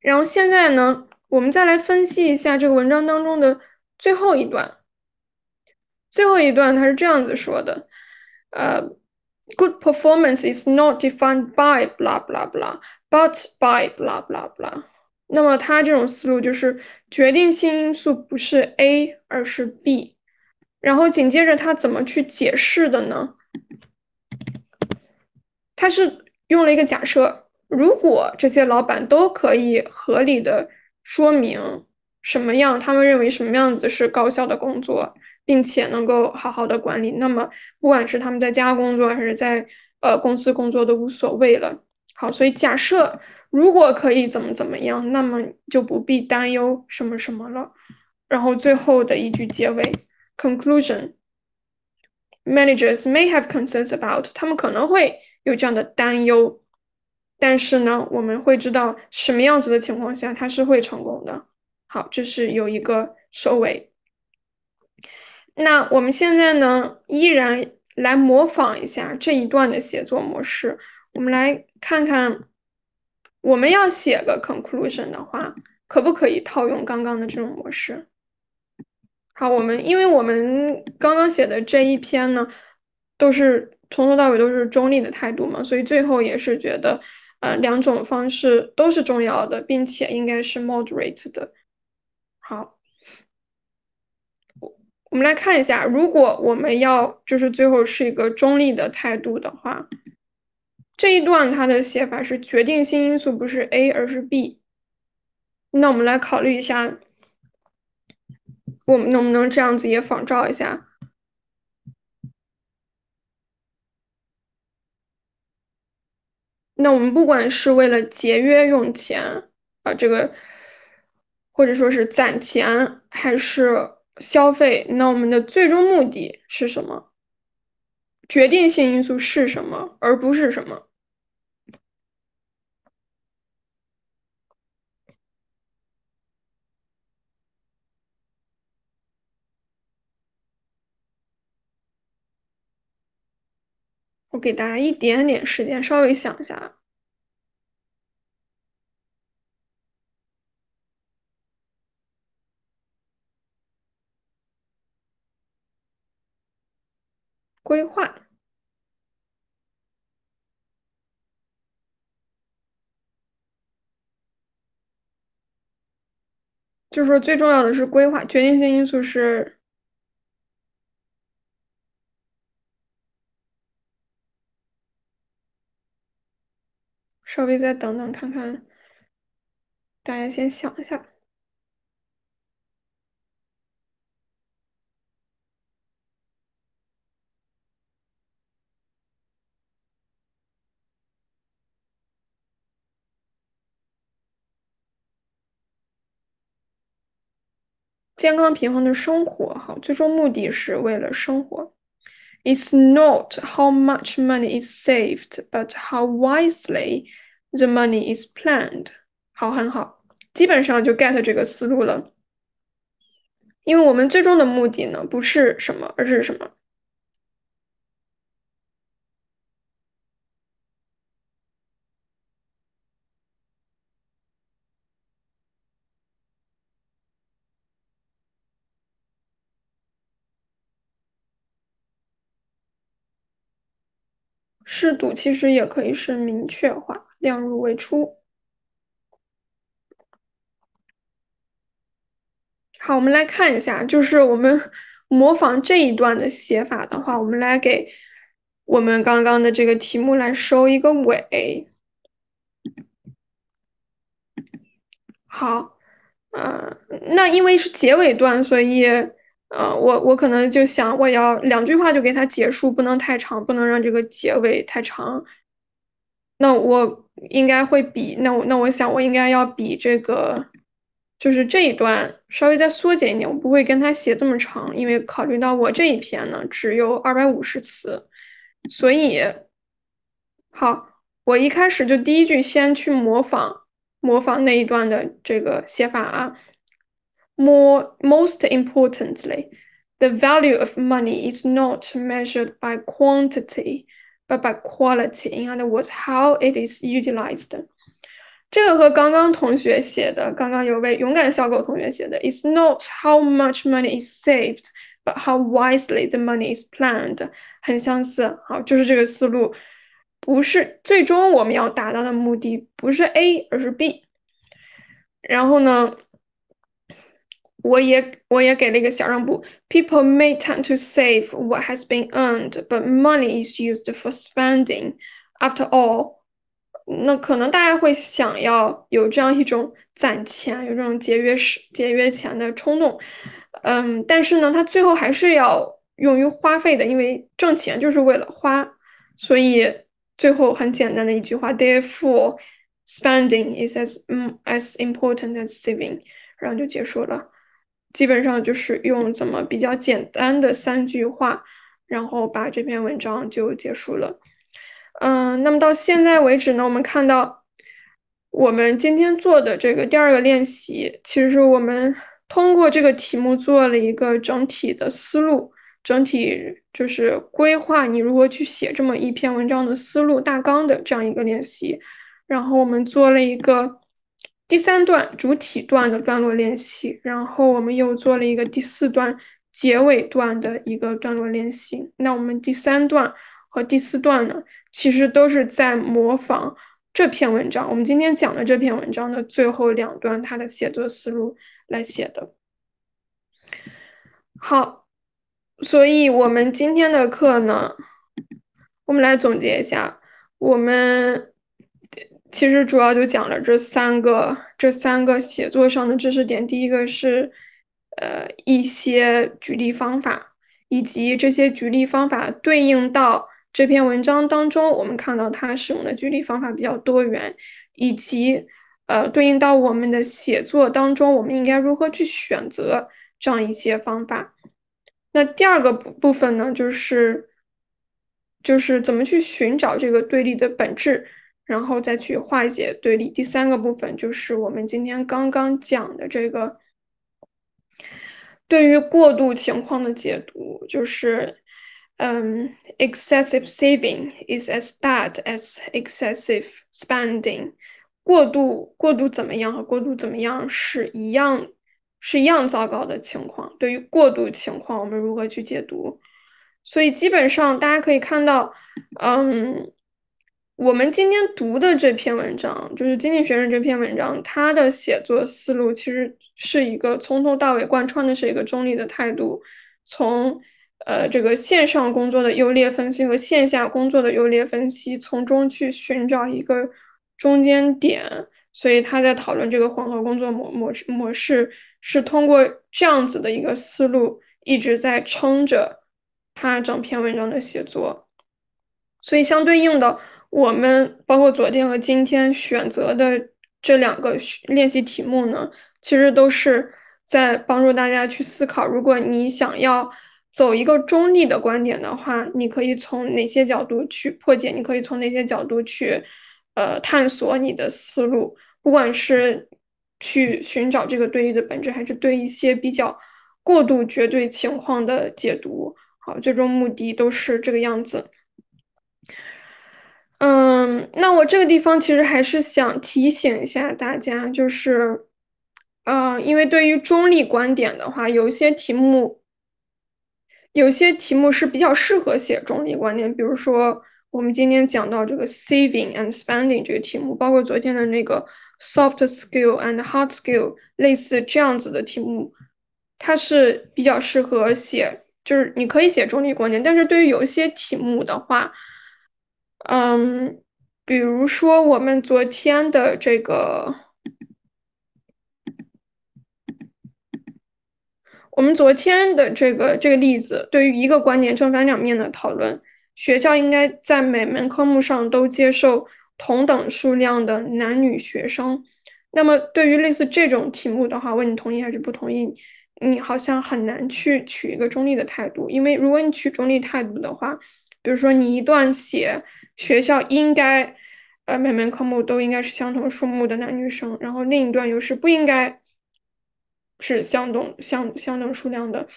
然后现在呢，我们再来分析一下这个文章当中的最后一段。最后一段他是这样子说的，呃，good performance is not defined by blah blah b l a h b u t by blah blah blah。那么他这种思路就是决定性因素不是 A 而是 B，然后紧接着他怎么去解释的呢？他是用了一个假设，如果这些老板都可以合理的说明什么样，他们认为什么样子是高效的工作。并且能够好好的管理，那么不管是他们在家工作还是在呃公司工作都无所谓了。好，所以假设如果可以怎么怎么样，那么就不必担忧什么什么了。然后最后的一句结尾，Conclusion: Managers may have concerns about 他们可能会有这样的担忧，但是呢，我们会知道什么样子的情况下他是会成功的。好，这是有一个收尾。那我们现在呢，依然来模仿一下这一段的写作模式。我们来看看，我们要写个 conclusion 的话，可不可以套用刚刚的这种模式？好，我们因为我们刚刚写的这一篇呢，都是从头到尾都是中立的态度嘛，所以最后也是觉得，呃，两种方式都是重要的，并且应该是 moderate 的。好。我们来看一下，如果我们要就是最后是一个中立的态度的话，这一段它的写法是决定性因素不是 A 而是 B，那我们来考虑一下，我们能不能这样子也仿照一下？那我们不管是为了节约用钱啊，这个，或者说是攒钱，还是。消费，那我们的最终目的是什么？决定性因素是什么，而不是什么？我给大家一点点时间，稍微想一下。规划，就是最重要的是规划，决定性因素是。稍微再等等看看，大家先想一下。健康平衡的生活，好，最终目的是为了生活。It's not how much money is saved, but how wisely the money is planned。好，很好，基本上就 get 这个思路了。因为我们最终的目的呢，不是什么，而是什么？制度其实也可以是明确化，量入为出。好，我们来看一下，就是我们模仿这一段的写法的话，我们来给我们刚刚的这个题目来收一个尾。好，呃，那因为是结尾段，所以呃，我我可能就想，我要两句话就给他结束，不能太长，不能让这个结尾太长。那我应该会比那我那我想我应该要比这个，就是这一段稍微再缩减一点，我不会跟他写这么长，因为考虑到我这一篇呢只有二百五十词，所以好，我一开始就第一句先去模仿模仿那一段的这个写法啊。More, most importantly, the value of money is not measured by quantity, but by quality. In other words, how it is utilized. 这个和刚刚同学写的，刚刚有位勇敢小狗同学写的，It's not how much money is saved, but how wisely the money is planned，很相似。好，就是这个思路，不是最终我们要达到的目的，不是 A，而是 B。然后呢？我也我也给了一个小让步。People may tend to save what has been earned, but money is used for spending, after all. 那可能大家会想要有这样一种攒钱、有这种节约、节约钱的冲动。嗯，但是呢，他最后还是要用于花费的，因为挣钱就是为了花。所以最后很简单的一句话：Therefore, spending is as as important as saving。然后就结束了。基本上就是用怎么比较简单的三句话，然后把这篇文章就结束了。嗯，那么到现在为止呢，我们看到我们今天做的这个第二个练习，其实我们通过这个题目做了一个整体的思路，整体就是规划你如何去写这么一篇文章的思路大纲的这样一个练习，然后我们做了一个。第三段主体段的段落练习，然后我们又做了一个第四段结尾段的一个段落练习。那我们第三段和第四段呢，其实都是在模仿这篇文章，我们今天讲的这篇文章的最后两段它的写作思路来写的。好，所以我们今天的课呢，我们来总结一下，我们。其实主要就讲了这三个，这三个写作上的知识点。第一个是，呃，一些举例方法，以及这些举例方法对应到这篇文章当中，我们看到它使用的举例方法比较多元，以及，呃，对应到我们的写作当中，我们应该如何去选择这样一些方法。那第二个部部分呢，就是，就是怎么去寻找这个对立的本质。然后再去化解对立。第三个部分就是我们今天刚刚讲的这个，对于过度情况的解读，就是，嗯，excessive saving is as bad as excessive spending。过度过度怎么样和过度怎么样是一样是一样糟糕的情况。对于过度情况，我们如何去解读？所以基本上大家可以看到，嗯。我们今天读的这篇文章，就是《经济学人》这篇文章，它的写作思路其实是一个从头到尾贯穿的是一个中立的态度，从呃这个线上工作的优劣分析和线下工作的优劣分析，从中去寻找一个中间点。所以他在讨论这个混合工作模模式模式，是通过这样子的一个思路一直在撑着他整篇文章的写作。所以相对应的。我们包括昨天和今天选择的这两个练习题目呢，其实都是在帮助大家去思考：如果你想要走一个中立的观点的话，你可以从哪些角度去破解？你可以从哪些角度去，呃，探索你的思路？不管是去寻找这个对立的本质，还是对一些比较过度绝对情况的解读，好，最终目的都是这个样子。嗯，那我这个地方其实还是想提醒一下大家，就是，呃，因为对于中立观点的话，有些题目，有些题目是比较适合写中立观点，比如说我们今天讲到这个 saving and spending 这个题目，包括昨天的那个 soft skill and hard skill 类似这样子的题目，它是比较适合写，就是你可以写中立观点，但是对于有些题目的话，嗯。比如说，我们昨天的这个，我们昨天的这个这个例子，对于一个观点正反两面的讨论，学校应该在每门科目上都接受同等数量的男女学生。那么，对于类似这种题目的话，问你同意还是不同意，你好像很难去取一个中立的态度，因为如果你取中立态度的话，比如说你一段写。学校应该，呃，每门科目都应该是相同数目的男女生，然后另一段又是不应该，是相同相相等数量的。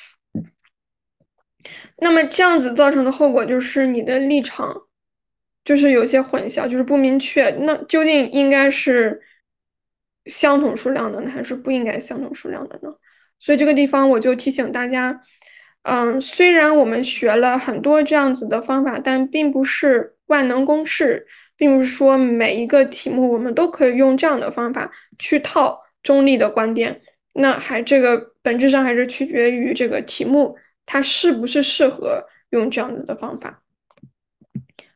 那么这样子造成的后果就是你的立场，就是有些混淆，就是不明确。那究竟应该是相同数量的，呢，还是不应该相同数量的呢？所以这个地方我就提醒大家，嗯，虽然我们学了很多这样子的方法，但并不是。万能公式并不是说每一个题目我们都可以用这样的方法去套中立的观点，那还这个本质上还是取决于这个题目它是不是适合用这样子的方法。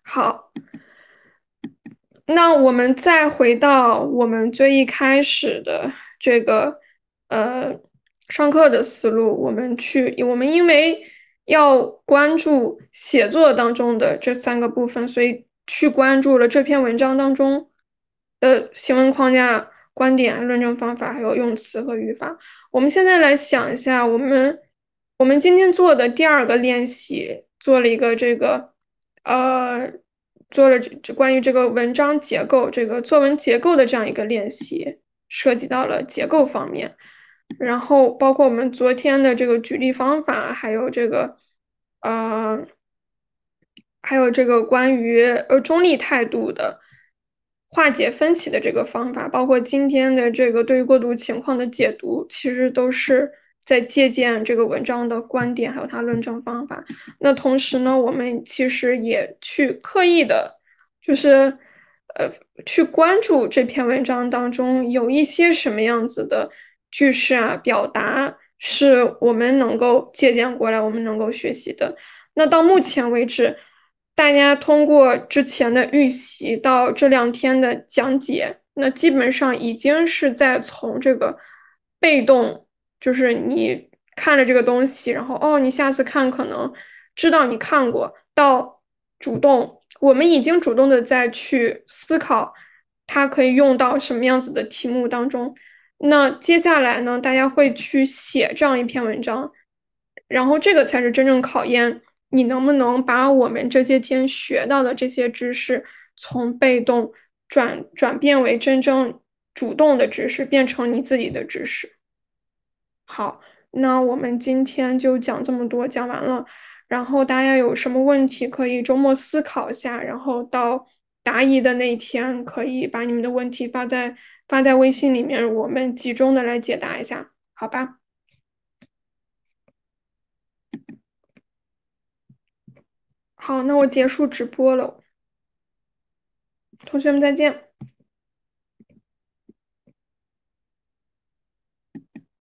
好，那我们再回到我们最一开始的这个呃上课的思路，我们去我们因为。要关注写作当中的这三个部分，所以去关注了这篇文章当中的行文框架、观点、论证方法，还有用词和语法。我们现在来想一下，我们我们今天做的第二个练习，做了一个这个，呃，做了这这关于这个文章结构、这个作文结构的这样一个练习，涉及到了结构方面。然后，包括我们昨天的这个举例方法，还有这个，呃，还有这个关于呃中立态度的化解分歧的这个方法，包括今天的这个对于过渡情况的解读，其实都是在借鉴这个文章的观点，还有它论证方法。那同时呢，我们其实也去刻意的，就是呃，去关注这篇文章当中有一些什么样子的。句式啊，表达是我们能够借鉴过来，我们能够学习的。那到目前为止，大家通过之前的预习到这两天的讲解，那基本上已经是在从这个被动，就是你看了这个东西，然后哦，你下次看可能知道你看过，到主动，我们已经主动的再去思考它可以用到什么样子的题目当中。那接下来呢？大家会去写这样一篇文章，然后这个才是真正考验你能不能把我们这些天学到的这些知识，从被动转转变为真正主动的知识，变成你自己的知识。好，那我们今天就讲这么多，讲完了。然后大家有什么问题，可以周末思考一下，然后到答疑的那一天，可以把你们的问题发在。发在微信里面，我们集中的来解答一下，好吧？好，那我结束直播了，同学们再见。